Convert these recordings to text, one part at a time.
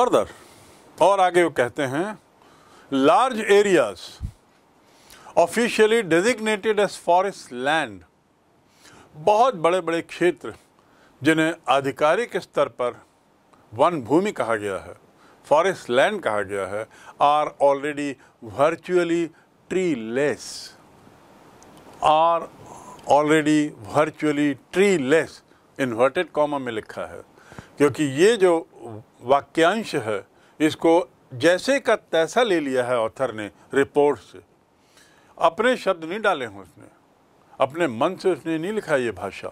Further और आगे वो कहते हैं large areas officially designated as forest land बहुत बड़े बड़े क्षेत्र जिन्हें आधिकारिक स्तर पर वन भूमि कहा गया है फॉरेस्ट लैंड कहा गया है are already virtually treeless are already virtually treeless inverted comma में लिखा है क्योंकि ये जो वाक्यांश है इसको जैसे का तैसा ले लिया है ऑथर ने रिपोर्ट से अपने शब्द नहीं डाले हैं उसने अपने मन से उसने नहीं लिखा ये भाषा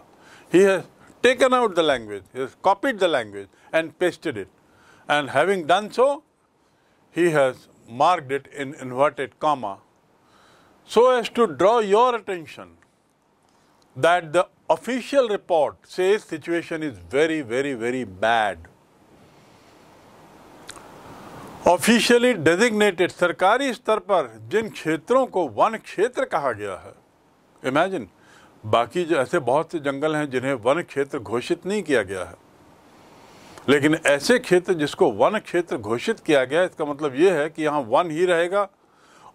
he has taken out the language copied the language and pasted it and having done so he has marked it in inverted comma so as to draw your attention that the official report says situation is very very very bad officially designated सरकारी स्तर पर जिन क्षेत्रों को one क्षेत्र कहा गया है imagine बाकी जो ऐसे बहुत से जंगल हैं जिन्हें वन क्षेत्र घोषित नहीं किया गया है लेकिन ऐसे क्षेत्र जिसको वन क्षेत्र घोषित किया गया इसका मतलब ये है कि यहाँ वन ही रहेगा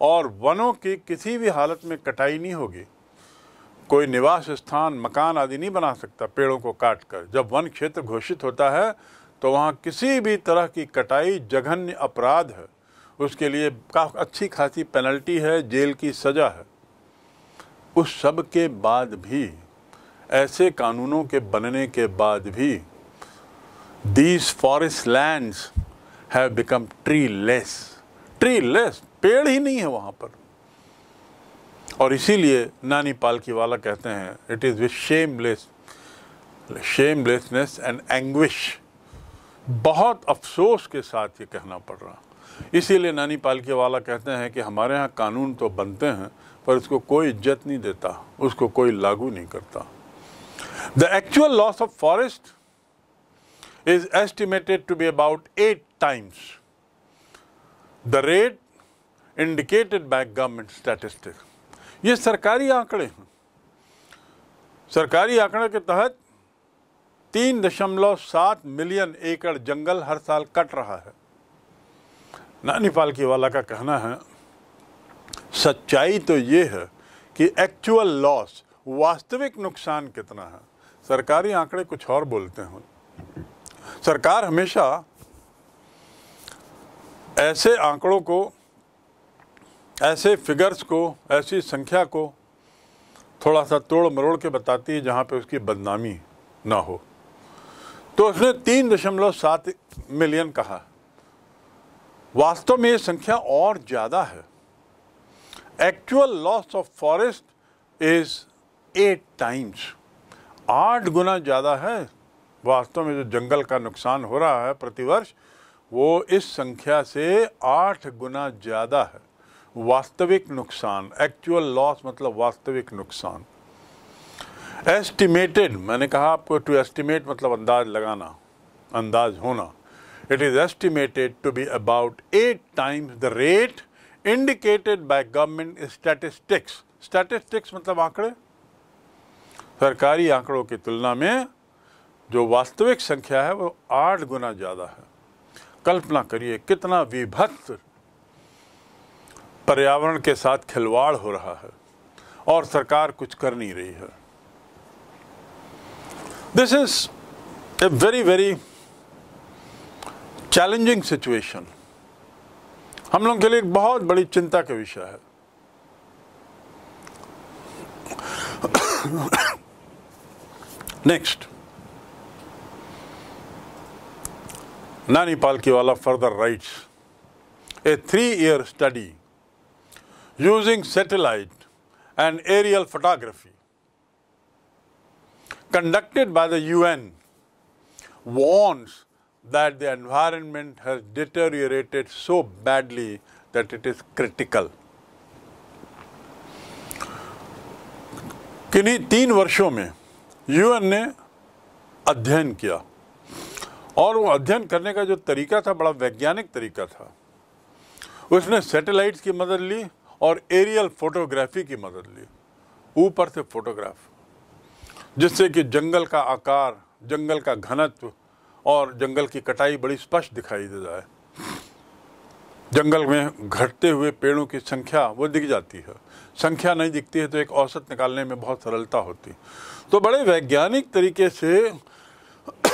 और वनों की किसी भी हालत में कटाई नहीं होगी कोई निवास स्थान मकान आदि नहीं बना सकता पेड़ों को काट कर जब वन क्षेत्र घोषित होता है तो वहाँ किसी भी तरह की कटाई जघन्य अपराध है उसके लिए काफ़ी अच्छी खासी पेनल्टी है जेल की सज़ा है उस सब के बाद भी ऐसे कानूनों के बनने के बाद भी these forest lands have become treeless treeless पेड़ ही नहीं है वहाँ पर और इसीलिए नानी पालकी वाला कहते हैं it is with shameless shamelessness and anguish बहुत अफसोस के साथ ये कहना पड़ रहा इसीलिए नानी पालकी वाला कहते हैं कि हमारे यहाँ कानून तो बनते हैं पर उसको कोई इज्जत नहीं देता उसको कोई लागू नहीं करता the actual loss of forest is estimated to be about eight times the rate indicated by government statistics. ये सरकारी आंकड़े हैं सरकारी आंकड़े के तहत तीन दशमलव सात मिलियन एकड़ जंगल हर साल कट रहा है नानी पालकी वाला का कहना है सच्चाई तो ये है कि एक्चुअल लॉस वास्तविक नुकसान कितना है सरकारी आंकड़े कुछ और बोलते हैं सरकार हमेशा ऐसे आंकड़ों को ऐसे फिगर्स को ऐसी संख्या को थोड़ा सा तोड़ मरोड़ के बताती है जहाँ पे उसकी बदनामी ना हो तो उसने तीन दशमलव सात मिलियन कहा वास्तव में ये संख्या और ज़्यादा है actual loss of forest is eight times आठ गुना ज़्यादा है वास्तव में जो जंगल का नुकसान हो रहा है प्रतिवर्ष वो इस संख्या से आठ गुना ज़्यादा है वास्तविक नुकसान एक्चुअल लॉस मतलब वास्तविक नुकसान एस्टिमेटेड मैंने कहा आपको टू एस्टिमेट मतलब अंदाज लगाना अंदाज होना it is estimated to be about eight times the rate indicated by government statistics statistics मतलब आंकड़े सरकारी आंकड़ों की तुलना में जो वास्तविक संख्या है वो आठ गुना ज़्यादा है कल्पना करिए कितना विभक्त पर्यावरण के साथ खिलवाड़ हो रहा है और सरकार कुछ कर नहीं रही है This is a very, very challenging situation. हम लोगों के लिए बहुत बड़ी चिंता का विषय है। Next, नानी पालकी वाला further writes, a three-year study using satellite and aerial photography conducted by the UN warns that the environment has deteriorated so badly that it is critical. किन्हीं तीन वर्षों में यूएन ने अध्ययन किया और वो अध्ययन करने का जो तरीका था बड़ा वैज्ञानिक तरीका था उसने सैटेलाइट्स की मदद ली और एरियल फोटोग्राफी की मदद ली ऊपर से फोटोग्राफ जिससे कि जंगल का आकार जंगल का घनत्व और जंगल की कटाई बड़ी स्पष्ट दिखाई रहा है जंगल में घटते हुए पेड़ों की संख्या वो दिख जाती है संख्या नहीं दिखती है तो एक औसत निकालने में बहुत सरलता होती तो बड़े वैज्ञानिक तरीके से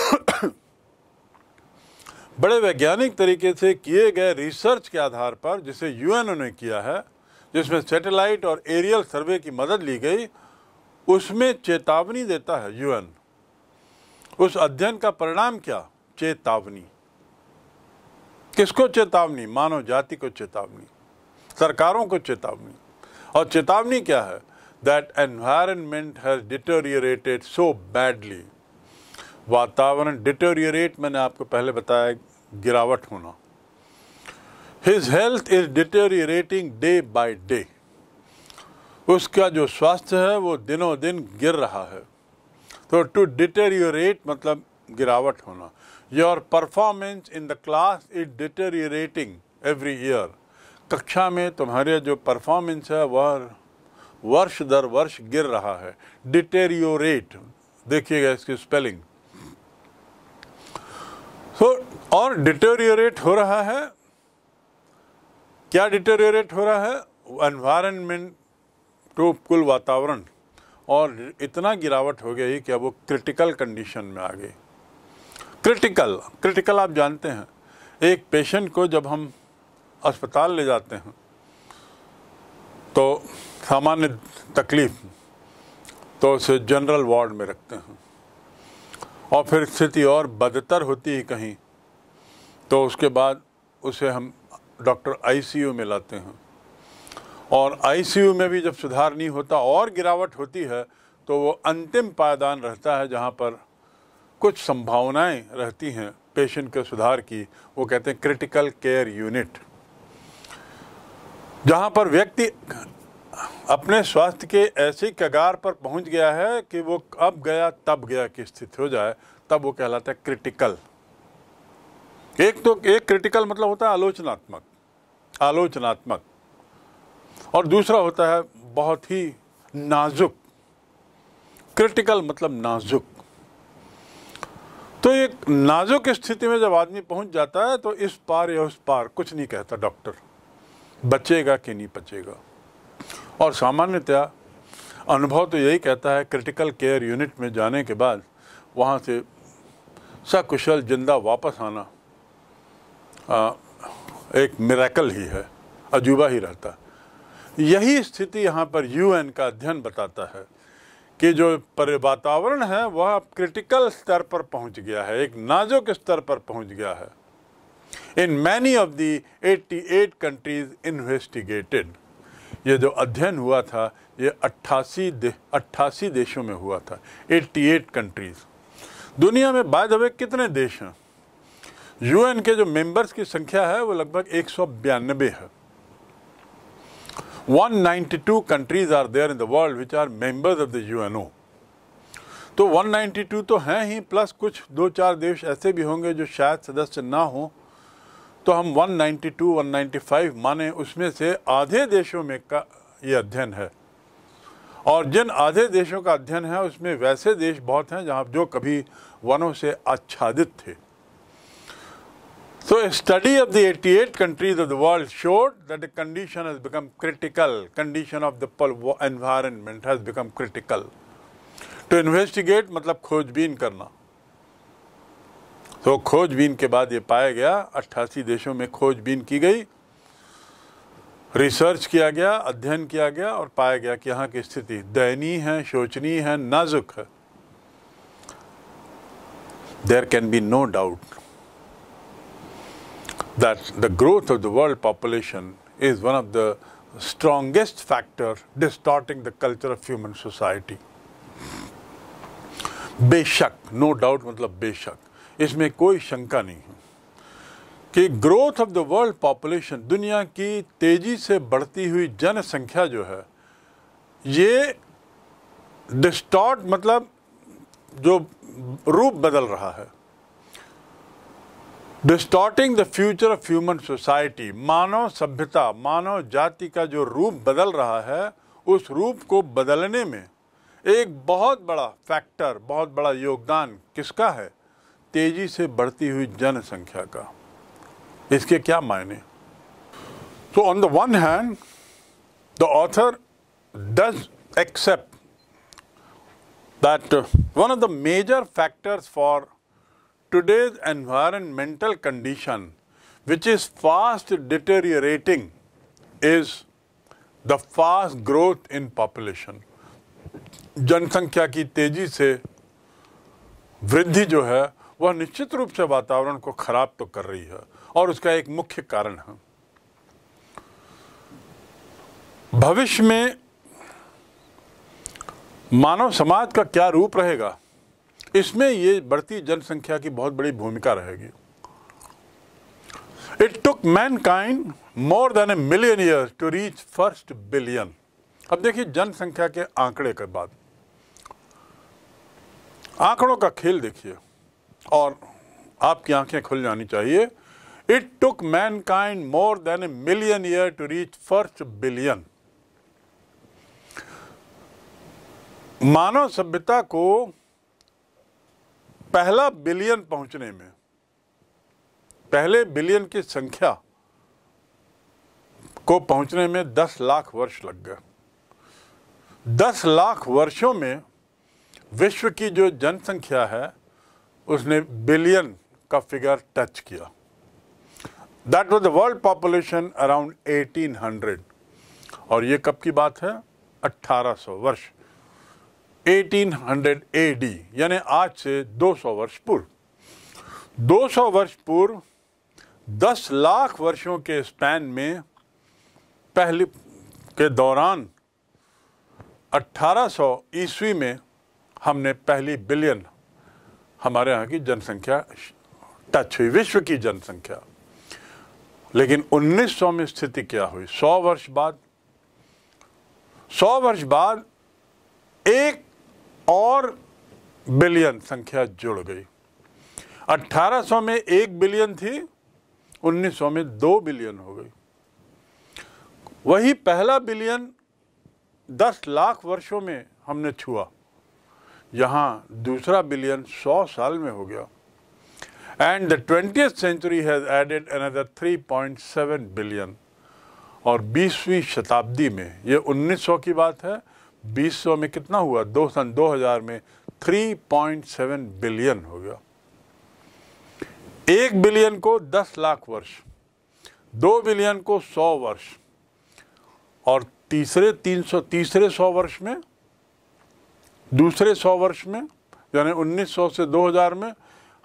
बड़े वैज्ञानिक तरीके से किए गए रिसर्च के आधार पर जिसे यूएनओ ने किया है जिसमें सैटेलाइट और एरियल सर्वे की मदद ली गई उसमें चेतावनी देता है यूएन उस अध्ययन का परिणाम क्या चेतावनी किसको चेतावनी मानव जाति को चेतावनी सरकारों को चेतावनी और चेतावनी क्या है that environment has deteriorated so badly वातावरण डिटोरियरेट मैंने आपको पहले बताया गिरावट होना his health is deteriorating day by day उसका जो स्वास्थ्य है वो दिनों दिन गिर रहा है तो टू डिटेरियोरेट मतलब गिरावट होना your performance in the class is deteriorating every year कक्षा में तुम्हारे जो परफॉर्मेंस है वह वर्ष दर वर्ष गिर रहा है डिटेरियोरेट देखिएगा इसकी स्पेलिंग तो और डिटेरियोरेट हो रहा है क्या डिटेरियोरेट हो रहा है एनवायरनमेंट तो कुल वातावरण और इतना गिरावट हो गई कि अब वो क्रिटिकल कंडीशन में आ गई क्रिटिकल क्रिटिकल आप जानते हैं एक पेशेंट को जब हम अस्पताल ले जाते हैं तो सामान्य तकलीफ तो उसे जनरल वार्ड में रखते हैं और फिर स्थिति और बदतर होती ही कहीं तो उसके बाद उसे हम डॉक्टर आईसीयू में लाते हैं और आईसीयू में भी जब सुधार नहीं होता और गिरावट होती है तो वो अंतिम पायदान रहता है जहाँ पर कुछ संभावनाएं रहती हैं पेशेंट के सुधार की वो कहते हैं क्रिटिकल केयर यूनिट जहाँ पर व्यक्ति अपने स्वास्थ्य के ऐसी कगार पर पहुँच गया है कि वो अब गया तब गया की स्थिति हो जाए तब वो कहलाता है क्रिटिकल एक तो एक क्रिटिकल मतलब होता है आलोचनात्मक आलोचनात्मक और दूसरा होता है बहुत ही नाजुक क्रिटिकल मतलब नाजुक तो एक नाजुक स्थिति में जब आदमी पहुंच जाता है तो इस पार या उस पार कुछ नहीं कहता डॉक्टर बचेगा कि नहीं बचेगा और सामान्यतया अनुभव तो यही कहता है क्रिटिकल केयर यूनिट में जाने के बाद वहाँ से सकुशल जिंदा वापस आना आ, एक मिराकल ही है अजूबा ही रहता है यही स्थिति यहाँ पर यूएन का अध्ययन बताता है कि जो पर वातावरण है वह क्रिटिकल स्तर पर पहुंच गया है एक नाजुक स्तर पर पहुंच गया है in many of the 88 countries investigated ये जो अध्ययन हुआ था ये 88 दे, 88 देशों में हुआ था 88 कंट्रीज दुनिया में बाय द वे कितने देश हैं यूएन के जो मेंबर्स की संख्या है वो लगभग एक है 192 countries are there in the world which are members of the UNO तो 192 तो हैं ही प्लस कुछ दो चार देश ऐसे भी होंगे जो शायद सदस्य ना हों तो हम 192 195 माने उसमें से आधे देशों में का ये अध्ययन है और जिन आधे देशों का अध्ययन है उसमें वैसे देश बहुत हैं जहाँ जो कभी वनों से आच्छादित थे So a study of the 88 countries of the world showed that the condition has become critical, condition of the environment has become critical. To investigate मतलब खोजबीन करना तो so, खोजबीन के बाद ये पाया गया 88 देशों में खोजबीन की गई रिसर्च किया गया अध्ययन किया गया और पाया गया कि यहाँ की स्थिति दयनीय है शोचनीय है नाजुक है there can be no doubt that the growth of the world population is one of the strongest factor distorting the culture of human society बेशक नो डाउट मतलब बेशक इसमें कोई शंका नहीं है कि growth of the world population दुनिया की तेज़ी से बढ़ती हुई जनसंख्या जो है ये डिस्टॉर्ट मतलब जो रूप बदल रहा है distorting the future of human society मानव सभ्यता मानव जाति का जो रूप बदल रहा है उस रूप को बदलने में एक बहुत बड़ा फैक्टर बहुत बड़ा योगदान किसका है तेजी से बढ़ती हुई जनसंख्या का इसके क्या मायने तो on the one hand the author does accept that one of the major factors for today's environmental condition, which is fast deteriorating, is the fast growth in population. जनसंख्या की तेजी से वृद्धि जो है वह निश्चित रूप से वातावरण को खराब तो कर रही है और उसका एक मुख्य कारण है भविष्य में मानव समाज का क्या रूप रहेगा इसमें ये बढ़ती जनसंख्या की बहुत बड़ी भूमिका रहेगी it took mankind more than a million year to reach first billion अब देखिए जनसंख्या के आंकड़े के बाद आंकड़ों का खेल देखिए और आपकी आंखें खुल जानी चाहिए it took mankind more than a million year to reach first billion मानव सभ्यता को पहला बिलियन पहुंचने में पहले बिलियन की संख्या को पहुंचने में दस लाख वर्ष लग गए दस लाख वर्षों में विश्व की जो जनसंख्या है उसने बिलियन का फिगर टच किया that was the world population around 1800 और ये कब की बात है 1800 वर्ष 1800 एडी यानी आज से 200 वर्ष पूर्व 200 वर्ष पूर्व 10 लाख वर्षों के स्पैन में पहले के दौरान 1800 ईस्वी में हमने पहली बिलियन हमारे यहाँ की जनसंख्या टच हुई विश्व की जनसंख्या लेकिन 1900 में स्थिति क्या हुई 100 वर्ष बाद 100 वर्ष बाद एक और बिलियन संख्या जुड़ गई 1800 में एक बिलियन थी 1900 में दो बिलियन हो गई वही पहला बिलियन दस लाख वर्षों में हमने छुआ यहाँ दूसरा बिलियन सौ साल में हो गया and the twenty century has added another 3.7 billion और बीसवीं शताब्दी में ये 1900 की बात है बीस सौ में कितना हुआ दो सन 2000 में 3.7 बिलियन हो गया एक बिलियन को 10 लाख वर्ष दो बिलियन को 100 वर्ष और तीसरे 300 तीसरे 100 वर्ष में दूसरे 100 वर्ष में यानी 1900 से 2000 में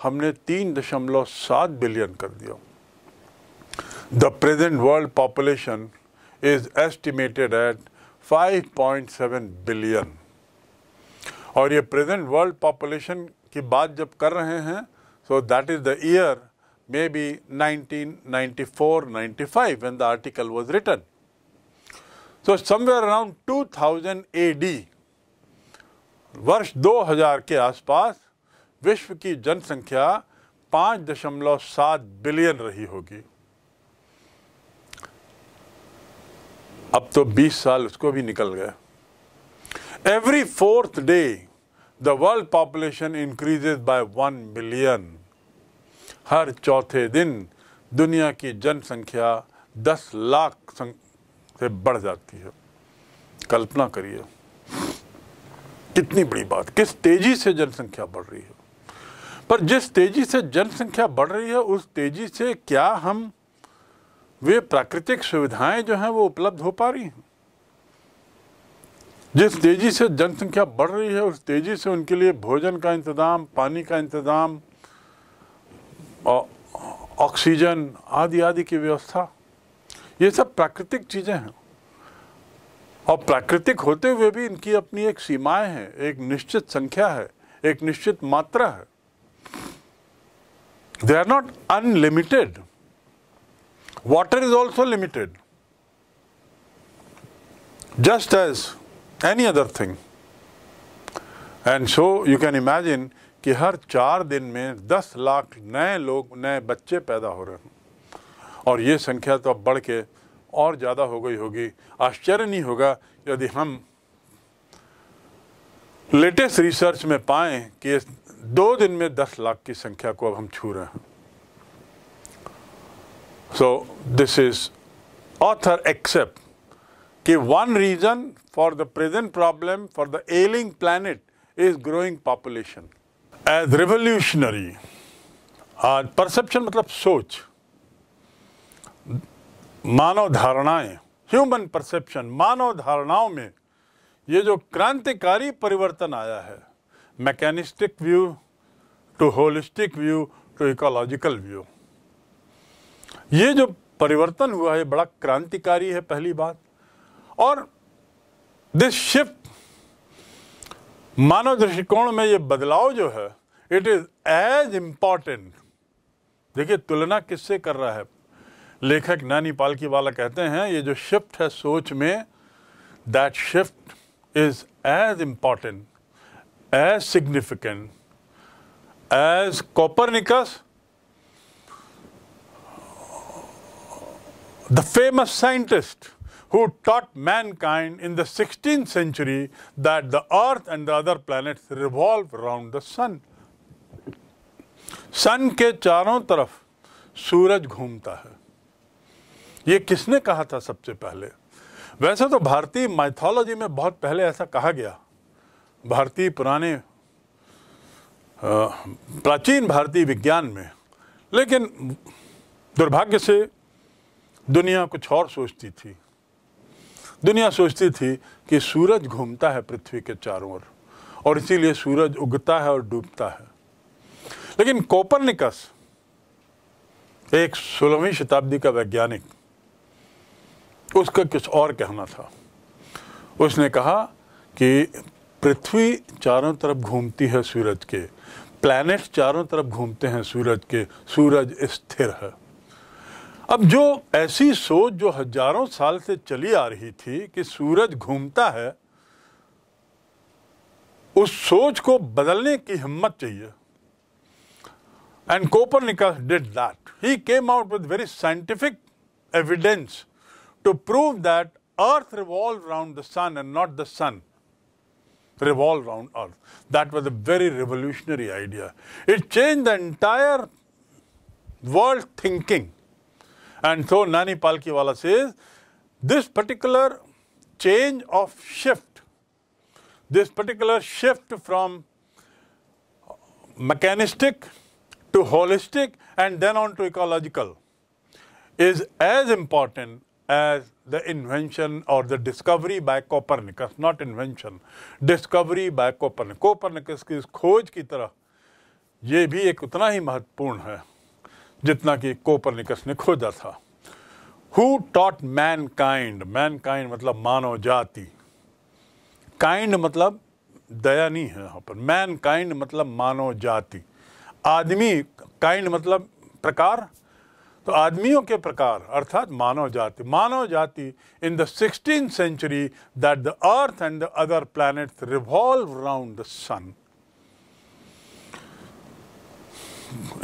हमने 3.7 बिलियन कर दिया the present world population is estimated at 5.7 billion और ये प्रेजेंट वर्ल्ड पॉपुलेशन की बात जब कर रहे हैं so that is the year may be 1994-95 article was article was somewhere around somewhere around 2000 AD वर्ष 2000 के आसपास विश्व की जनसंख्या 5.7 बिलियन रही होगी अब तो 20 साल उसको भी निकल गए every fourth day the world population increases by one million हर चौथे दिन दुनिया की जनसंख्या 10 लाख से बढ़ जाती है कल्पना करिए कितनी बड़ी बात किस तेजी से जनसंख्या बढ़ रही है पर जिस तेजी से जनसंख्या बढ़ रही है उस तेजी से क्या हम वे प्राकृतिक सुविधाएं जो हैं वो उपलब्ध हो पा रही हैं जिस तेज़ी से जनसंख्या बढ़ रही है उस तेज़ी से उनके लिए भोजन का इंतज़ाम पानी का इंतज़ाम ऑक्सीजन आदि आदि की व्यवस्था ये सब प्राकृतिक चीज़ें हैं और प्राकृतिक होते हुए भी इनकी अपनी एक सीमाएं हैं एक निश्चित संख्या है एक निश्चित मात्रा है they are not unlimited Water is also limited, just as any other thing. And so you can imagine कि हर चार दिन में दस लाख नए लोग नए बच्चे पैदा हो रहे हैं और ये संख्या तो अब बढ़ के और ज़्यादा हो गई होगी आश्चर्य नहीं होगा यदि हम लेटेस्ट रिसर्च में पाएँ कि दो दिन में दस लाख की संख्या को अब हम छू रहे हैं So this is author accept कि one reason for the present problem for the ailing planet is growing population as revolutionary आज परसेप्शन मतलब सोच मानव धारणाएं ह्यूमन परसेप्शन मानव धारणाओं में ये जो क्रांतिकारी परिवर्तन आया है mechanistic view to holistic view to ecological view ये जो परिवर्तन हुआ है बड़ा क्रांतिकारी है पहली बात और दिस शिफ्ट मानव दृष्टिकोण में ये बदलाव जो है इट इज एज इम्पॉर्टेंट देखिए तुलना किससे कर रहा है लेखक नानी पालकी वाला कहते हैं ये जो शिफ्ट है सोच में that shift is as important as significant as Copernicus The famous scientist who taught mankind in the 16th century that the earth and the other planets revolve around the sun. Sun के चारों तरफ सूरज घूमता है ये किसने कहा था सबसे पहले वैसे तो भारतीय माइथोलॉजी में बहुत पहले ऐसा कहा गया भारतीय पुराने प्राचीन भारतीय विज्ञान में लेकिन दुर्भाग्य से दुनिया कुछ और सोचती थी दुनिया सोचती थी कि सूरज घूमता है पृथ्वी के चारों ओर और इसीलिए सूरज उगता है और डूबता है लेकिन कोपरनिकस एक सोलहवीं शताब्दी का वैज्ञानिक उसका कुछ और कहना था उसने कहा कि पृथ्वी चारों तरफ घूमती है सूरज के प्लैनेट्स चारों तरफ घूमते हैं सूरज के सूरज स्थिर है अब जो ऐसी सोच जो हजारों साल से चली आ रही थी कि सूरज घूमता है उस सोच को बदलने की हिम्मत चाहिए and Copernicus did that he came out with very scientific evidence to prove that earth revolve round the sun and not the sun revolve round earth that was a very revolutionary idea it change the entire world thinking And so Nani palki wala says this particular change of shift, this particular shift from mechanistic to holistic and then on to ecological is as important as the invention or the discovery by Copernicus, not invention, discovery by Copernicus. Copernicus ki khoj ki tarah ye bhi ek utna hi mahatvapurna hai जितना कि Copernicus ने खोजा था who taught mankind mankind मतलब मानव जाति kind मतलब दया नहीं है यहाँ पर मैन काइंड मतलब मानव जाति आदमी काइंड मतलब प्रकार तो आदमियों के प्रकार अर्थात मानव जाति मानव जाति in the sixteen century that the earth and the other planets revolve round the sun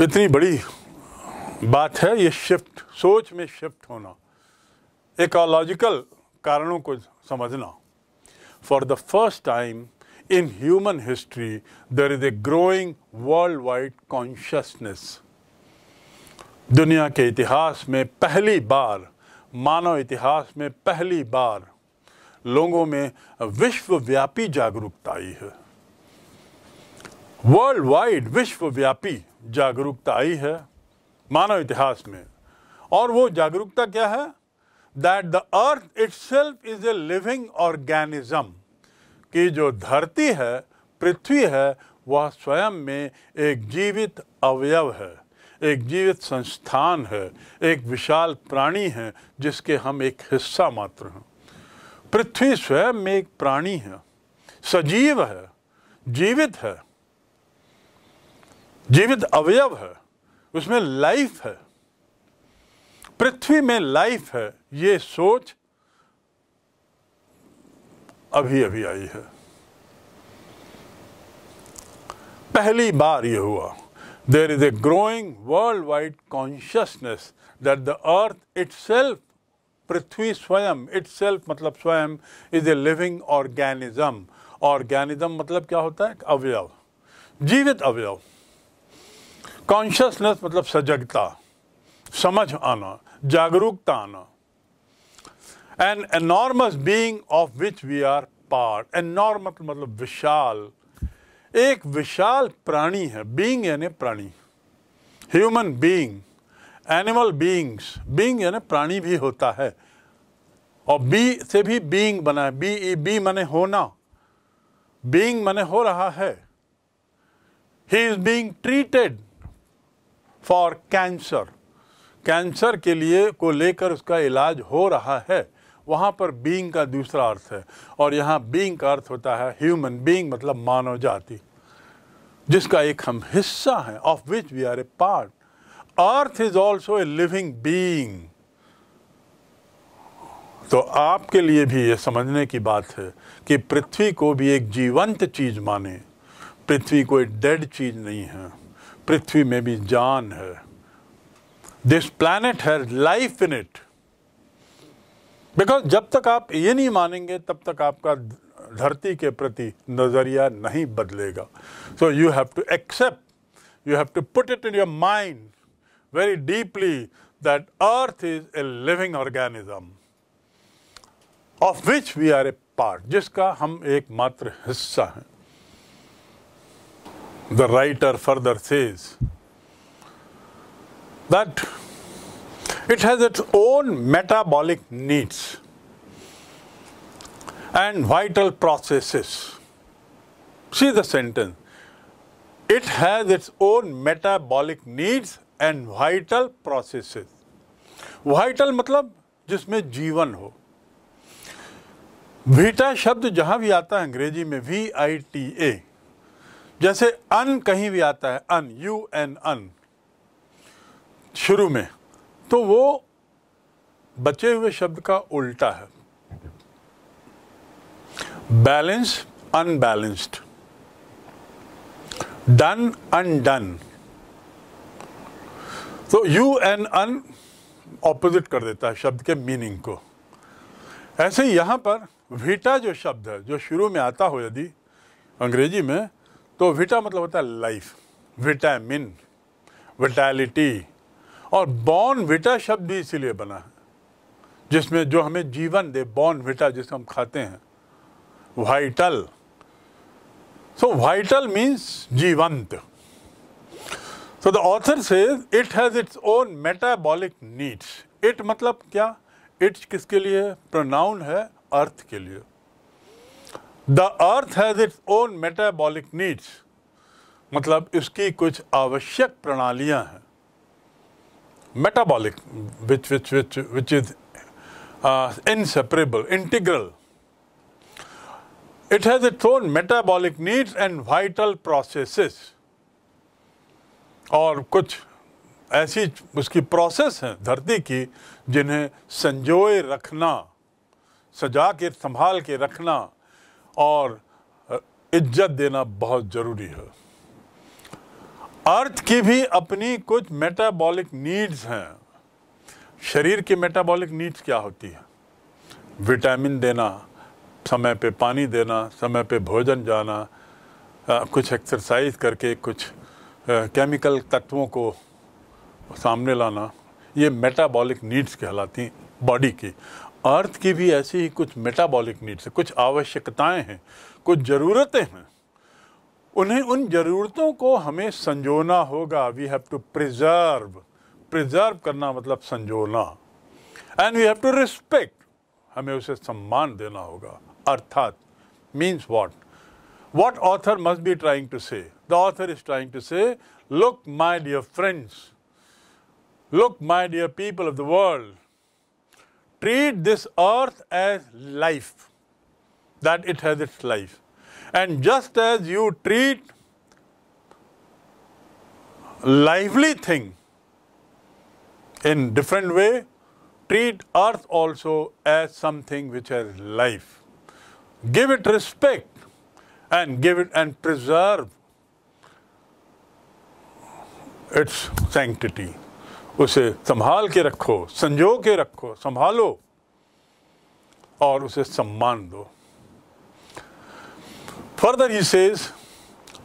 इतनी बड़ी बात है ये शिफ्ट सोच में शिफ्ट होना एकोलॉजिकल कारणों को समझना for the first time in human history there is a growing worldwide consciousness दुनिया के इतिहास में पहली बार मानव इतिहास में पहली बार लोगों में विश्वव्यापी जागरूकता आई है वर्ल्ड वाइड विश्वव्यापी जागरूकता आई है मानव इतिहास में और वो जागरूकता क्या है that the earth itself is a living organism कि जो धरती है पृथ्वी है वह स्वयं में एक जीवित अवयव है एक जीवित संस्थान है एक विशाल प्राणी है जिसके हम एक हिस्सा मात्र हैं पृथ्वी स्वयं में एक प्राणी है सजीव है जीवित है जीवित अवयव है उसमें लाइफ है पृथ्वी में लाइफ है ये सोच अभी अभी आई है पहली बार यह हुआ there is a growing worldwide consciousness that the earth itself पृथ्वी स्वयं इट सेल्फ मतलब स्वयं is a living organism organism मतलब क्या होता है अवयव जीवित अवयव कॉन्शसनेस मतलब सजगता समझ आना जागरूकता आना an enormous being of which we are part enormous मतलब विशाल एक विशाल प्राणी है बीइंग यानी प्राणी human being animal beings being यानी प्राणी भी होता है और बी से भी बीइंग बना है बी ई बी मने होना बीइंग मने हो रहा है he is being treated for cancer cancer के लिए को लेकर उसका इलाज हो रहा है वहाँ पर बीइंग का दूसरा अर्थ है और यहाँ बीइंग का अर्थ होता है ह्यूमन बीइंग मतलब मानव जाति जिसका एक हम हिस्सा हैं of which we are a part earth is also a living being तो आपके लिए भी ये समझने की बात है कि पृथ्वी को भी एक जीवंत चीज़ माने पृथ्वी कोई डेड चीज़ नहीं है पृथ्वी में भी जान है दिस प्लानट है लाइफ इन इट बिकॉज जब तक आप ये नहीं मानेंगे तब तक आपका धरती के प्रति नज़रिया नहीं बदलेगा so you have to accept you have to put it in your mind very deeply that earth is a living organism of which we are a part जिसका हम एक मात्र हिस्सा हैं the writer further says that it has its own metabolic needs and vital processes. See the sentence. It has its own metabolic needs and vital processes. Vital मतलब जिसमें jeevan ho. Vita शब्द जहां भी आता है अंग्रेजी में वी जैसे अन कहीं भी आता है अन यू एन अन शुरू में तो वो बचे हुए शब्द का उल्टा है बैलेंस अनबैलेंस्ड डन अनडन तो यू एन अन ऑपोजिट कर देता है शब्द के मीनिंग को ऐसे यहां पर वीटा जो शब्द है जो शुरू में आता हो यदि अंग्रेजी में तो विटा मतलब होता है लाइफ विटामिन विटैलिटी और बॉर्न विटा शब्द भी इसीलिए बना है जिसमें जो हमें जीवन दे बॉर्न विटा जिसे हम खाते हैं वाइटल सो वाइटल मीन्स जीवंत so the author say it has its own metabolic needs it मतलब क्या इट्स किसके लिए प्रोनाउन है अर्थ के लिए the earth has its own metabolic needs मतलब इसकी कुछ आवश्यक प्रणालियां हैं metabolic which which which which is inseparable integral it has its own metabolic needs and vital processes और कुछ ऐसी उसकी प्रोसेस हैं धरती की जिन्हें संजोए रखना सजा के संभाल के रखना और इज्जत देना बहुत ज़रूरी है अर्थ की भी अपनी कुछ मेटाबॉलिक नीड्स हैं शरीर की मेटाबॉलिक नीड्स क्या होती है विटामिन देना समय पे पानी देना समय पे भोजन जाना आ, कुछ एक्सरसाइज करके कुछ केमिकल तत्वों को सामने लाना ये मेटाबॉलिक नीड्स कहलाती हैं बॉडी की अर्थ की भी ऐसी ही कुछ मेटाबॉलिक नीड्स है कुछ आवश्यकताएं हैं कुछ ज़रूरतें हैं उन्हें उन ज़रूरतों को हमें संजोना होगा we have to preserve preserve करना मतलब संजोना and we have to respect हमें उसे सम्मान देना होगा अर्थात means what what author must be trying to say the author is trying to say look my dear friends look my dear people of the world treat this earth as life, that it has its life. And just as you treat lively thing in different way, treat earth also as something which has life. Give it respect and give it and preserve its sanctity. उसे संभाल के रखो संजो के रखो संभालो और उसे सम्मान दो further he says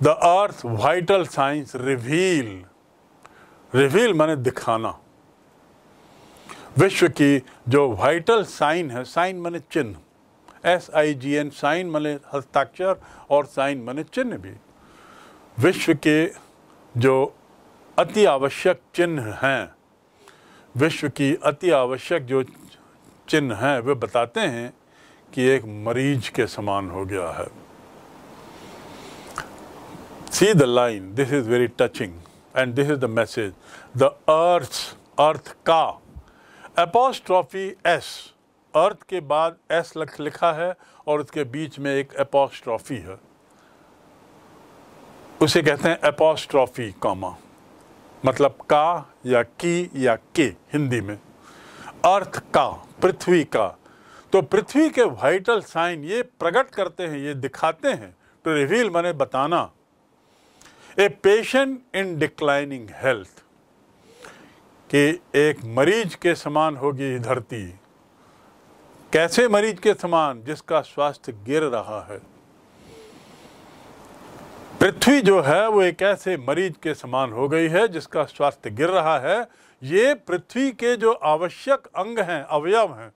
the earth vital signs reveal reveal माने दिखाना विश्व की जो वाइटल साइन है साइन माने चिन्ह S I G N sign माने हस्ताक्षर और साइन माने चिन्ह भी विश्व के जो अति आवश्यक चिन्ह हैं विश्व की अति आवश्यक जो चिन्ह हैं वे बताते हैं कि एक मरीज के समान हो गया है see the line this is very touching and this is the message the earth earth का एपोस्ट्रॉफी एस अर्थ के बाद एस लख लिखा है और उसके बीच में एक एपोस्ट्रॉफी है उसे कहते हैं एपोस्ट्रॉफी कॉमा मतलब का या की या के हिंदी में अर्थ का पृथ्वी का तो पृथ्वी के वाइटल साइन ये प्रकट करते हैं ये दिखाते हैं टू तो रिवील मैंने बताना a patient in declining health कि एक मरीज के समान होगी धरती कैसे मरीज के समान जिसका स्वास्थ्य गिर रहा है पृथ्वी जो है वो एक ऐसे मरीज के समान हो गई है जिसका स्वास्थ्य गिर रहा है ये पृथ्वी के जो आवश्यक अंग हैं अवयव हैं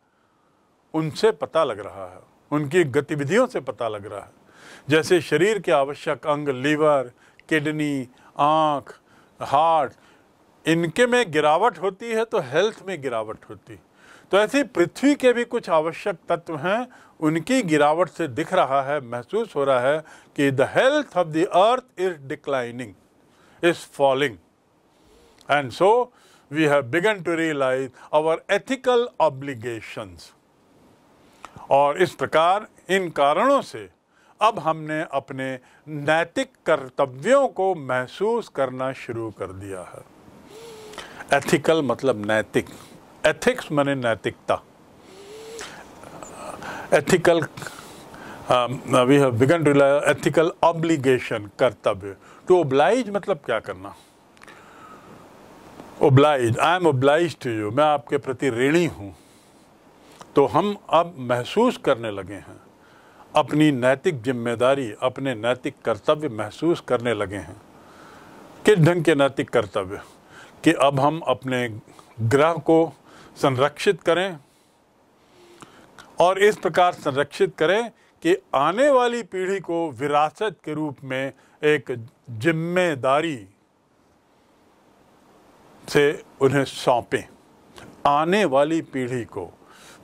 उनसे पता लग रहा है उनकी गतिविधियों से पता लग रहा है जैसे शरीर के आवश्यक अंग लीवर किडनी आँख हार्ट इनके में गिरावट होती है तो हेल्थ में गिरावट होती है तो ऐसी पृथ्वी के भी कुछ आवश्यक तत्व हैं उनकी गिरावट से दिख रहा है महसूस हो रहा है कि the health of the earth is declining is falling and so we have begun to realise our ethical obligations और इस प्रकार इन कारणों से अब हमने अपने नैतिक कर्तव्यों को महसूस करना शुरू कर दिया है एथिकल मतलब नैतिक एथिक्स मैंने नैतिकता ethical we have begun to to rely on ethical obligation kartabya मतलब क्या करना oblige I am oblige to you मैं आपके प्रति ऋणी हूँ तो हम अब महसूस करने लगे हैं अपनी नैतिक जिम्मेदारी अपने नैतिक कर्तव्य महसूस करने लगे हैं किस ढंग के नैतिक कर्तव्य कि अब हम अपने ग्रह को संरक्षित करें और इस प्रकार संरक्षित करें कि आने वाली पीढ़ी को विरासत के रूप में एक जिम्मेदारी से उन्हें सौंपें आने वाली पीढ़ी को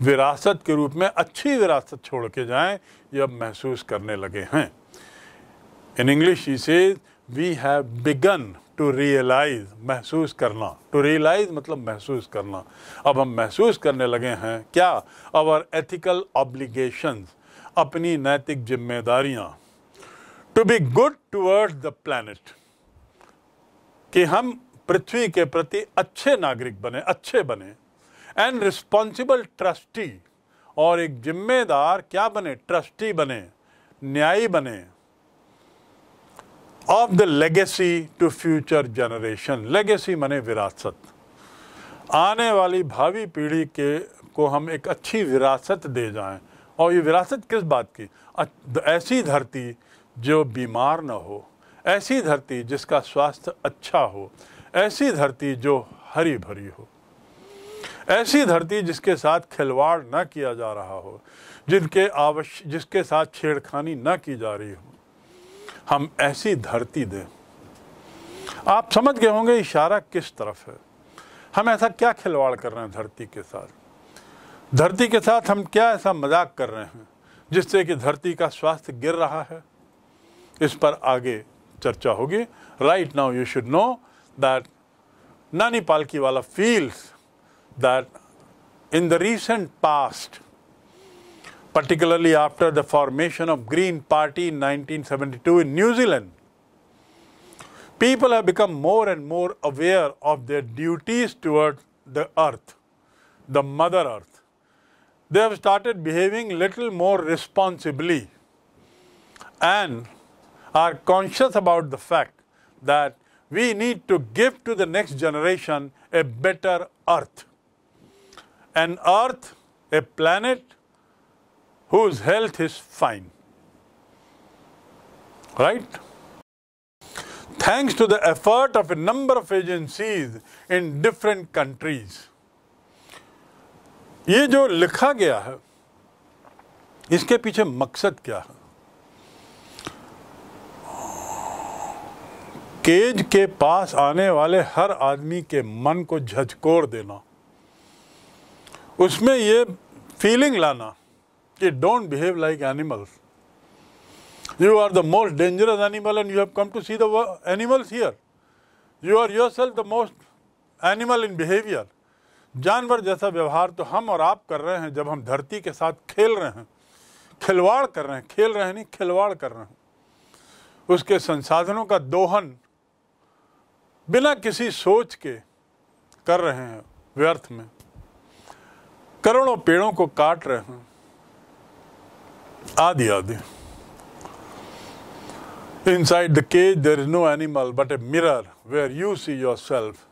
विरासत के रूप में अच्छी विरासत छोड़ के जाएं ये अब महसूस करने लगे हैं इन इंग्लिश इसे we have begun to realise महसूस करना टू रियलाइज मतलब महसूस करना अब हम महसूस करने लगे हैं क्या आवर एथिकल ऑब्लिगेशंस अपनी नैतिक जिम्मेदारियां to be good towards the planet कि हम पृथ्वी के प्रति अच्छे नागरिक बने अच्छे बने एंड रिस्पॉन्सिबल ट्रस्टी और एक जिम्मेदार क्या बने ट्रस्टी बने न्यायी बने of the legacy to future generation legacy मने विरासत आने वाली भावी पीढ़ी के को हम एक अच्छी विरासत दे जाएं और ये विरासत किस बात की ऐसी धरती जो बीमार न हो ऐसी धरती जिसका स्वास्थ्य अच्छा हो ऐसी धरती जो हरी भरी हो ऐसी धरती जिसके साथ खिलवाड़ ना किया जा रहा हो जिनके आवश्य जिसके साथ छेड़खानी ना की जा रही हो हम ऐसी धरती दें आप समझ गए होंगे इशारा किस तरफ है हम ऐसा क्या खिलवाड़ कर रहे हैं धरती के साथ धरती के साथ हम क्या ऐसा मजाक कर रहे हैं जिससे कि धरती का स्वास्थ्य गिर रहा है इस पर आगे चर्चा होगी right now you should know that Nani Palkhivala feels that in the recent past particularly after the formation of Green Party in 1972 in New Zealand. People have become more and more aware of their duties towards the earth, the mother earth. They have started behaving little more responsibly and are conscious about the fact that we need to give to the next generation a better earth. An earth, a planet whose health is fine. Right? Thanks to the effort of a number of agencies in different countries. ये जो लिखा गया है इसके पीछे मकसद क्या है केज के पास आने वाले हर आदमी के मन को झकझोर देना उसमें ये फीलिंग लाना They don't behave like animals. You are the most dangerous animal and you have come to see the animals here. You are yourself the most animal in behavior. जानवर जैसा व्यवहार तो हम और आप कर रहे हैं जब हम धरती के साथ खेल रहे हैं खिलवाड़ कर रहे हैं खेल रहे हैं नहीं खिलवाड़ कर रहे हैं उसके संसाधनों का दोहन बिना किसी सोच के कर रहे हैं व्यर्थ में करोड़ों पेड़ों को काट रहे हैं Adi Adi. Inside the cage, there is no animal but a mirror where you see yourself.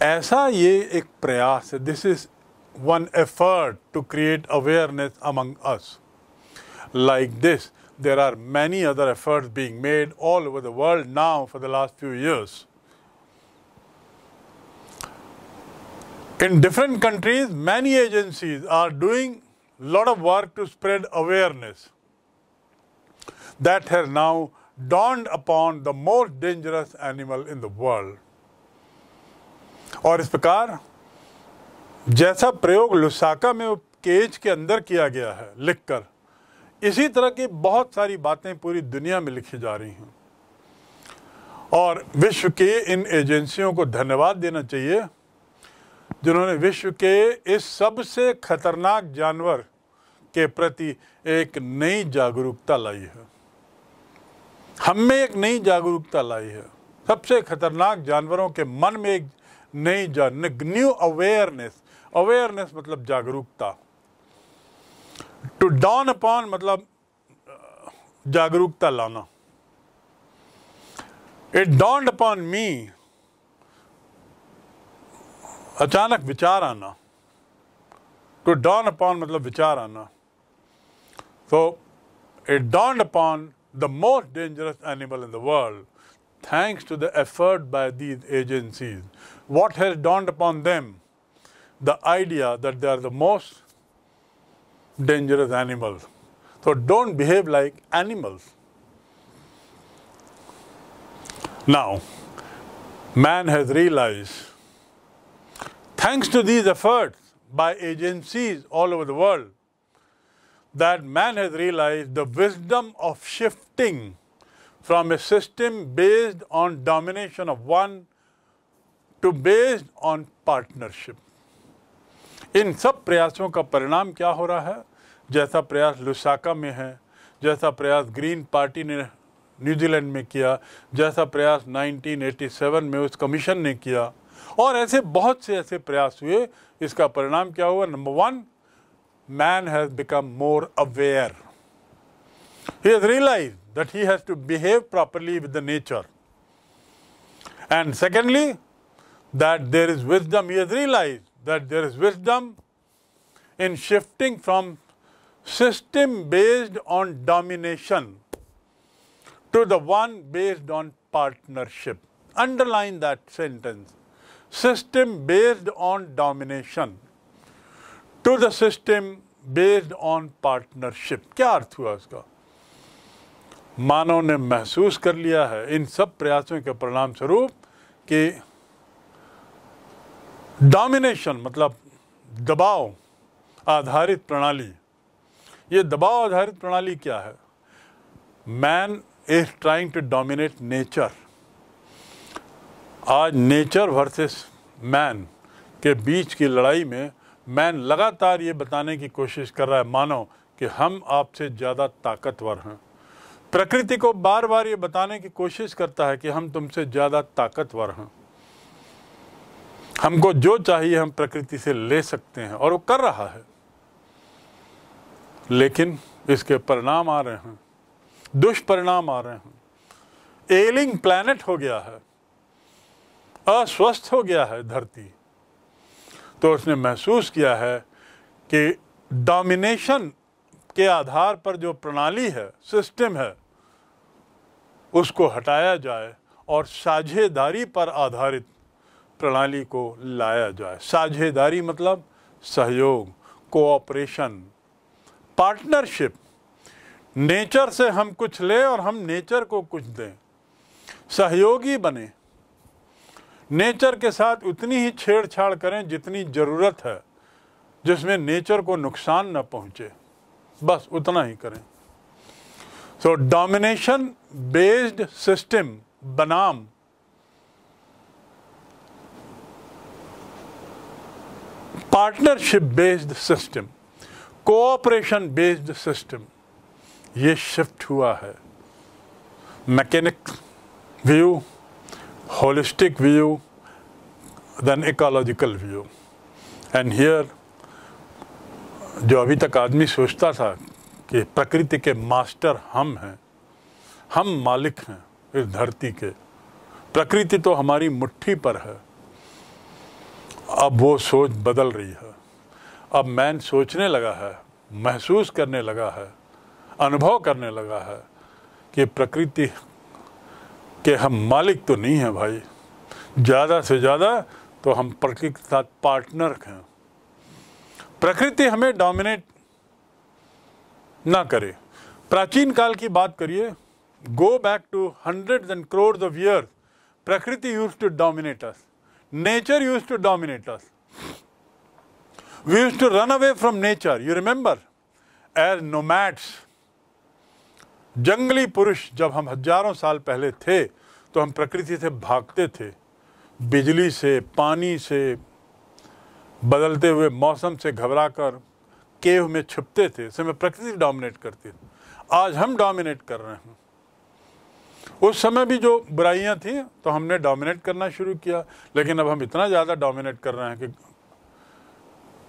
Aisa ye ek prayas. This is one effort to create awareness among us. Like this, there are many other efforts being made all over the world now for the last few years. In different countries, many agencies are doing lot of work to spread awareness that has now dawned upon the most dangerous animal in the world. और इस प्रकार जैसा प्रयोग Lusaka में cage के अंदर किया गया है लिखकर इसी तरह की बहुत सारी बातें पूरी दुनिया में लिखी जा रही हैं और विश्व के इन एजेंसियों को धन्यवाद देना चाहिए जिन्होंने विश्व के इस सबसे खतरनाक जानवर के प्रति एक नई जागरूकता लाई है हम में एक नई जागरूकता लाई है सबसे खतरनाक जानवरों के मन में एक नई जान न्यू अवेयरनेस अवेयरनेस मतलब जागरूकता टू डॉन अपॉन मतलब जागरूकता लाना it dawned upon me Ach,anak, vicharana. to dawn upon matlab vicharana. So it dawned upon the most dangerous animal in the world thanks to the effort by these agencies. What has dawned upon them? The idea that they are the most dangerous animals. So don't behave like animals. Now, man has realized Thanks to these efforts by agencies all over the world, that man has realized the wisdom of shifting from a system based on domination of one to based on partnership इन सब प्रयासों का परिणाम क्या हो रहा है जैसा प्रयास लुसाका में है जैसा प्रयास ग्रीन पार्टी ने न्यूजीलैंड में किया जैसा प्रयास 1987 में उस कमीशन ने किया और ऐसे बहुत से ऐसे प्रयास हुए इसका परिणाम क्या हुआ number one man has become more aware he has realized that he has to behave properly with the nature. And secondly, that there is wisdom. He has realized that there is wisdom in shifting from system based on domination to the one based on partnership. Underline that sentence. system based on domination to the system based on partnership. क्या अर्थ हुआ उसका मानव ने महसूस कर लिया है इन सब प्रयासों के परिणाम स्वरूप कि डोमिनेशन मतलब दबाव आधारित प्रणाली ये दबाव आधारित प्रणाली क्या है man is trying to dominate nature आज नेचर वर्सेस मैन के बीच की लड़ाई में मैन लगातार ये बताने की कोशिश कर रहा है मानो कि हम आपसे ज़्यादा ताकतवर हैं प्रकृति को बार बार ये बताने की कोशिश करता है कि हम तुमसे ज़्यादा ताकतवर हैं हमको जो चाहिए हम प्रकृति से ले सकते हैं और वो कर रहा है लेकिन इसके परिणाम आ रहे हैं दुष्परिणाम आ रहे हैं एलिंग प्लानट हो गया है अस्वस्थ हो गया है धरती तो उसने महसूस किया है कि डोमिनेशन के आधार पर जो प्रणाली है सिस्टम है उसको हटाया जाए और साझेदारी पर आधारित प्रणाली को लाया जाए साझेदारी मतलब सहयोग कोऑपरेशन पार्टनरशिप नेचर से हम कुछ लें और हम नेचर को कुछ दें सहयोगी बने नेचर के साथ उतनी ही छेड़छाड़ करें जितनी ज़रूरत है जिसमें नेचर को नुकसान न पहुंचे बस उतना ही करें सो डोमिनेशन बेस्ड सिस्टम बनाम partnership based system cooperation based system ये शिफ्ट हुआ है mechanic view holistic view than ecological view. And here जो अभी तक आदमी सोचता था कि प्रकृति के मास्टर हम हैं हम मालिक हैं इस धरती के प्रकृति तो हमारी मुट्ठी पर है अब वो सोच बदल रही है अब मैन सोचने लगा है महसूस करने लगा है अनुभव करने लगा है कि प्रकृति कि हम मालिक तो नहीं हैं भाई ज़्यादा से ज़्यादा तो हम प्रकृति के साथ पार्टनर हैं प्रकृति हमें डोमिनेट ना करे प्राचीन काल की बात करिए go back to hundred and crores of years प्रकृति use to dominate us nature use to dominate us we use to run away from nature you remember as nomads जंगली पुरुष जब हम हजारों साल पहले थे तो हम प्रकृति से भागते थे बिजली से पानी से बदलते हुए मौसम से घबराकर केव में छुपते थे समय प्रकृति डोमिनेट करती थी आज हम डोमिनेट कर रहे हैं उस समय भी जो बुराइयां थी तो हमने डोमिनेट करना शुरू किया लेकिन अब हम इतना ज़्यादा डोमिनेट कर रहे हैं कि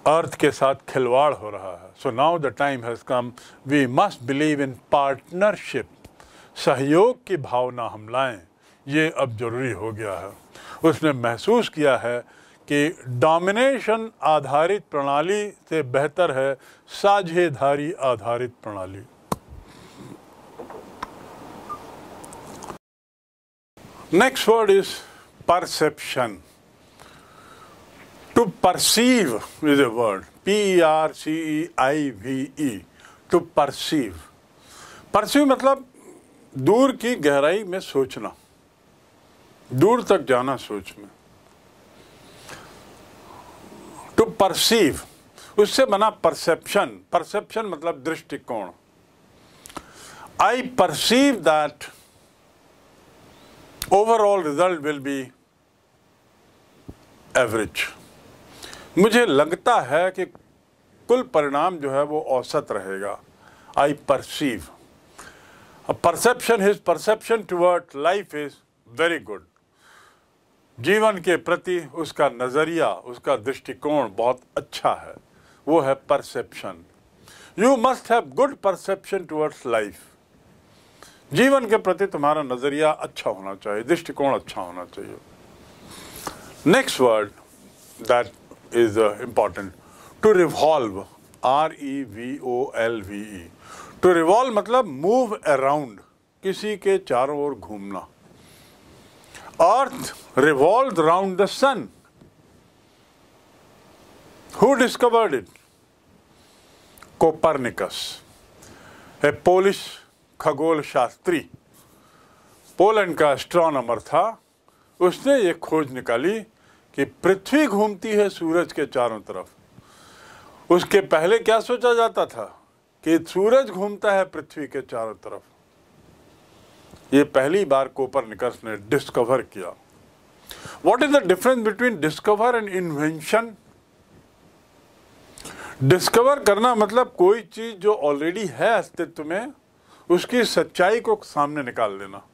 अर्थ के साथ खिलवाड़ हो रहा है so now the time has come we must believe in partnership सहयोग की भावना हम लाएं ये अब ज़रूरी हो गया है उसने महसूस किया है कि डोमिनेशन आधारित प्रणाली से बेहतर है साझेदारी आधारित प्रणाली next word is perception to perceive is a word P R C E I V E to perceive perceive मतलब दूर की गहराई में सोचना दूर तक जाना सोच में टू परसीव उससे बना परसेप्शन परसेप्शन मतलब दृष्टिकोण I perceive that overall result will be average मुझे लगता है कि कुल परिणाम जो है वो औसत रहेगा I perceive perception his perception toward life is very good जीवन के प्रति उसका नज़रिया उसका दृष्टिकोण बहुत अच्छा है वो है perception you must have good perception towards life जीवन के प्रति तुम्हारा नज़रिया अच्छा होना चाहिए दृष्टिकोण अच्छा होना चाहिए next word that is uh, important. To revolve, R E V O L V E. To revolve मतलब move around, किसी के चारों ओर घूमना. Earth revolved round the sun. Who discovered it? Copernicus, a Polish खगोल शास्त्री पोलैंड का astronomer था उसने ये खोज निकाली कि पृथ्वी घूमती है सूरज के चारों तरफ उसके पहले क्या सोचा जाता था कि सूरज घूमता है पृथ्वी के चारों तरफ ये पहली बार निकस ने डिस्कवर किया what is the difference between discover and invention discover करना मतलब कोई चीज जो ऑलरेडी है अस्तित्व में उसकी सच्चाई को सामने निकाल देना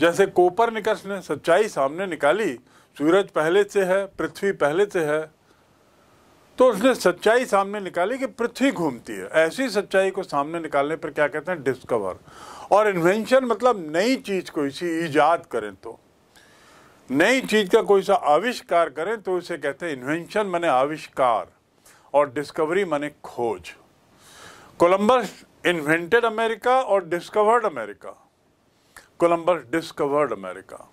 जैसे कोपर निकस ने सच्चाई सामने निकाली सूरज पहले से है पृथ्वी पहले से है तो उसने सच्चाई सामने निकाली कि पृथ्वी घूमती है ऐसी सच्चाई को सामने निकालने पर क्या कहते हैं डिस्कवर और इन्वेंशन मतलब नई चीज़ को इसी ईजाद करें तो नई चीज़ का कोई सा आविष्कार करें तो उसे कहते हैं इन्वेंशन माने आविष्कार और डिस्कवरी माने खोज कोलंबस इन्वेंटेड अमेरिका और discovered America Columbus discovered America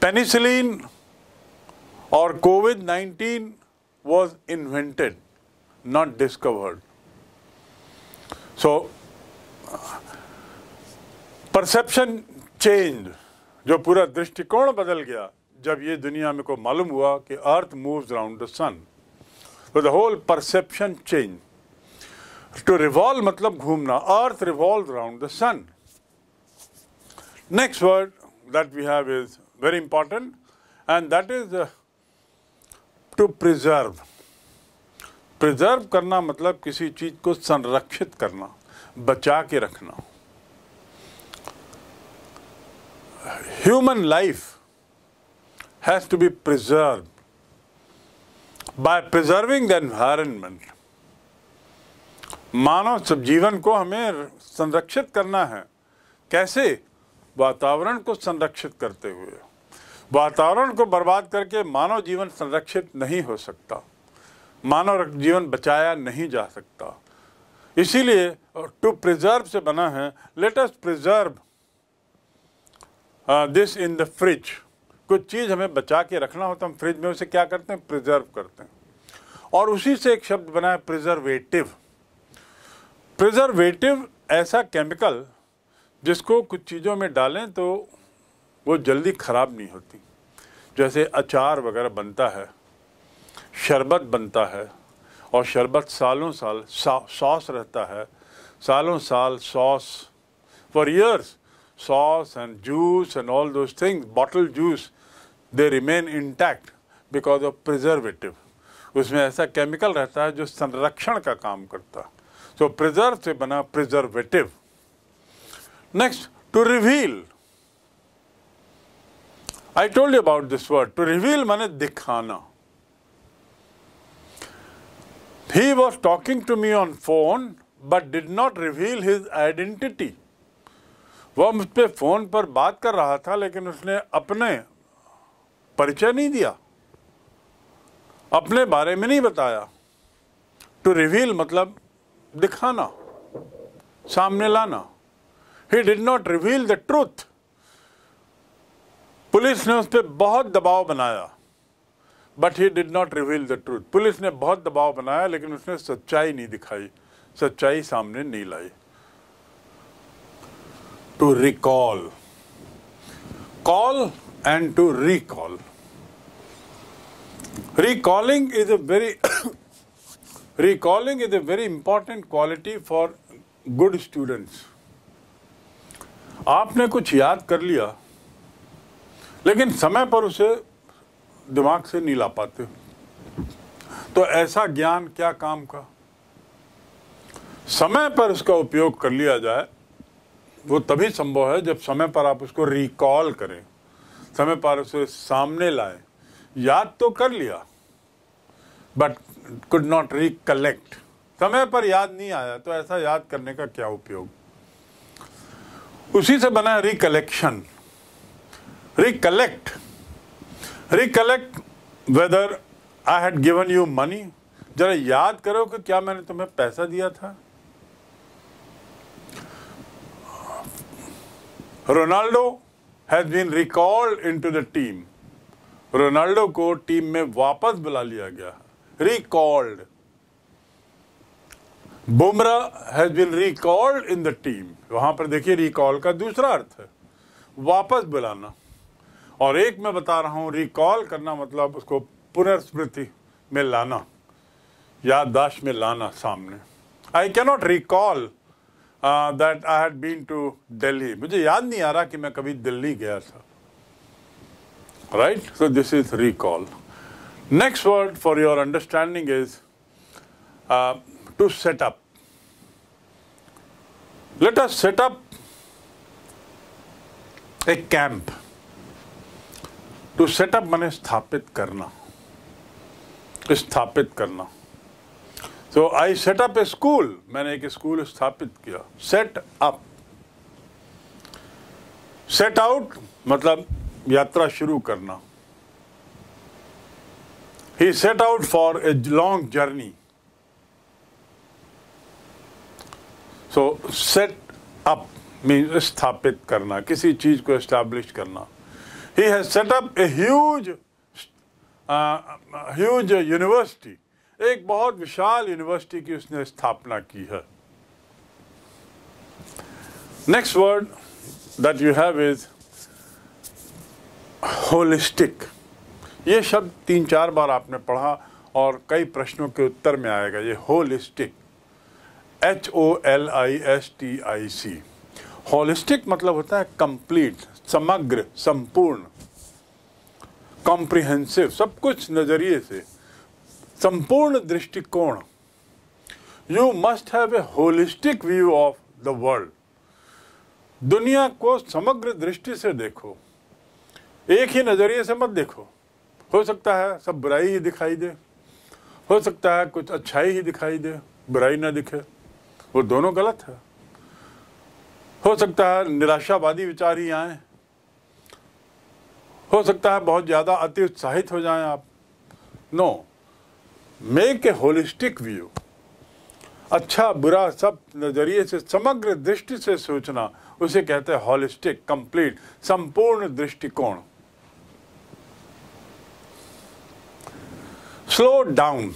Penicillin or COVID 19 was invented, not discovered. So, perception change जो पूरा दृष्टिकोण बदल गया जब ये दुनिया में को मालूम हुआ कि earth moves round the sun तो the whole perception change to revolve मतलब घूमना earth revolve round the sun next word that we have is very important and that is uh, to preserve preserve करना मतलब किसी चीज को संरक्षित करना बचा के रखना human life has to be preserve by preserving the environment मानव जीवन को हमें संरक्षित करना है कैसे वातावरण को संरक्षित करते हुए वातावरण को बर्बाद करके मानव जीवन संरक्षित नहीं हो सकता मानव जीवन बचाया नहीं जा सकता इसीलिए टू प्रिजर्व से बना है latest preserve this in the fridge कुछ चीज़ हमें बचा के रखना होता तो हम फ्रिज में उसे क्या करते हैं प्रिजर्व करते हैं और उसी से एक शब्द बना है प्रिजर्वेटिव प्रिजर्वेटिव ऐसा केमिकल जिसको कुछ चीज़ों में डालें तो वो जल्दी ख़राब नहीं होती जैसे अचार वगैरह बनता है शरबत बनता है और शरबत सालों साल सॉस रहता है सालों साल sauce for years sauce and juice and all those things bottle juice they remain intact because of preservative उसमें ऐसा केमिकल रहता है जो संरक्षण का काम करता है तो प्रिजर्व से बना preservative next to reveal I told you about this word. To reveal means dikhana. He was talking to me on phone but did not reveal his identity. वो मुझ पर फ़ोन पर बात कर रहा था लेकिन उसने अपने परिचय नहीं दिया अपने बारे में नहीं बताया टू रिवील मतलब दिखाना सामने लाना he did not reveal the truth police ने उस पर बहुत दबाव बनाया but he did not reveal the truth police ने बहुत दबाव बनाया लेकिन उसने सच्चाई नहीं दिखाई सच्चाई सामने नहीं लाई to recall call and to recall recalling is a very recalling is a very important quality for good students आपने कुछ याद कर लिया लेकिन समय पर उसे दिमाग से नहीं ला पाते तो ऐसा ज्ञान क्या काम का समय पर उसका उपयोग कर लिया जाए वो तभी संभव है जब समय पर आप उसको रिकॉल करें समय पर उसे सामने लाए याद तो कर लिया बट कुड नॉट रिकलेक्ट समय पर याद नहीं आया तो ऐसा याद करने का क्या उपयोग उसी से बना recollection recollect recollect whether I had given you money जरा याद करो कि क्या मैंने तुम्हें पैसा दिया था Ronaldo has been recalled into the team Ronaldo को टीम में वापस बुला लिया गया recalled Bumrah has been recalled in the team वहां पर देखिए रिकॉल का दूसरा अर्थ है वापस बुलाना और एक मैं बता रहा हूँ रिकॉल करना मतलब उसको पुनर्स्मृति में लाना याददाश्त में लाना सामने I cannot recall that I had been to Delhi मुझे याद नहीं आ रहा कि मैं कभी दिल्ली गया था right so this is recall next word for your understanding is to set up let us set up a camp to set up मैंने स्थापित करना स्थापित करना तो आई सेटअप ए स्कूल मैंने एक स्कूल स्थापित किया सेट अप सेट आउट मतलब यात्रा शुरू करना he set out for a long journey so set up mean स्थापित करना किसी चीज को स्टैब्लिश करना He has set up a huge, uh, uh huge एक बहुत विशाल यूनिवर्सिटी की उसने स्थापना की है next word that you have is holistic ये शब्द तीन चार बार आपने पढ़ा और कई प्रश्नों के उत्तर में आएगा ये holistic H O L I S T I C holistic मतलब होता है कंप्लीट समग्र संपूर्ण कॉम्प्रिहेंसिव सब कुछ नज़रिए से संपूर्ण दृष्टिकोण you must have a holistic view of the world दुनिया को समग्र दृष्टि से देखो एक ही नज़रिए से मत देखो हो सकता है सब बुराई ही दिखाई दे हो सकता है कुछ अच्छाई ही दिखाई दे बुराई ना दिखे वो दोनों गलत है हो सकता है निराशावादी विचार ही आए हो सकता है बहुत ज़्यादा अति उत्साहित हो जाएं आप no make a holistic view अच्छा बुरा सब नज़रिए से समग्र दृष्टि से सोचना उसे कहते हैं होलिस्टिक कंप्लीट संपूर्ण दृष्टिकोण स्लो डाउन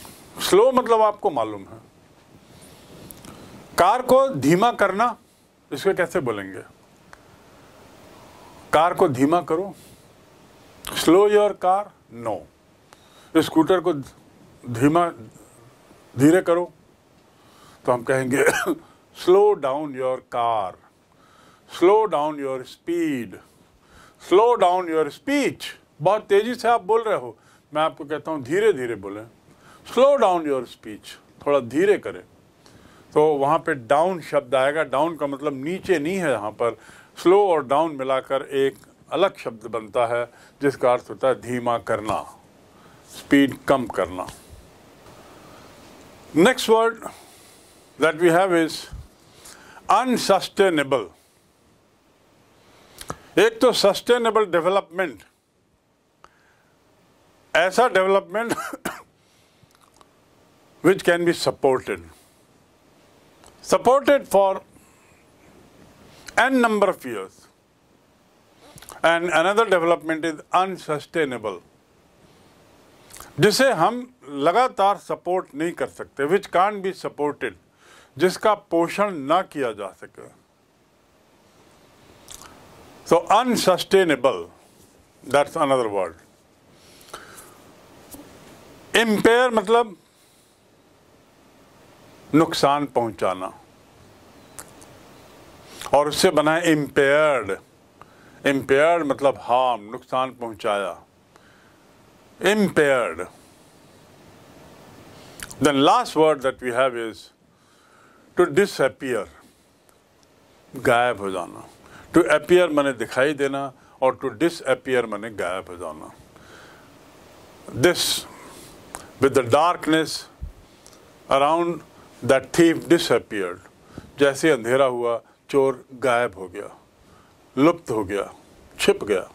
स्लो मतलब आपको मालूम है कार को धीमा करना इसको कैसे बोलेंगे कार को धीमा करो slow your car no scooter को धीमा धीरे करो तो हम कहेंगे slow down your car slow down your speed slow down your speech बहुत तेज़ी से आप बोल रहे हो मैं आपको कहता हूँ धीरे धीरे बोले स्लो डाउन योर स्पीच थोड़ा धीरे करें तो वहाँ पे डाउन शब्द आएगा डाउन का मतलब नीचे नहीं है यहाँ पर स्लो और डाउन मिलाकर एक अलग शब्द बनता है जिसका अर्थ होता है धीमा करना स्पीड कम करना next word that we have is unsustainable एक तो सस्टेनेबल डेवलपमेंट ऐसा development which can be supported supported for an number of years and another development is unsustainable जिसे हम लगातार सपोर्ट नहीं कर सकते विच कान बी सपोर्टेड जिसका पोषण ना किया जा सके so unsustainable that's another word impair मतलब नुकसान पहुंचाना और उससे बना इम्पेयर्ड इम्पेयर मतलब हार्म नुकसान पहुंचाया impair then last word that we have is to disappear गायब हो जाना टू अपियर मैंने दिखाई देना और टू डिसअपियर मैंने गायब हो जाना this with the darkness around that thief disappear जैसे अंधेरा हुआ चोर गायब हो गया लुप्त हो गया छिप गया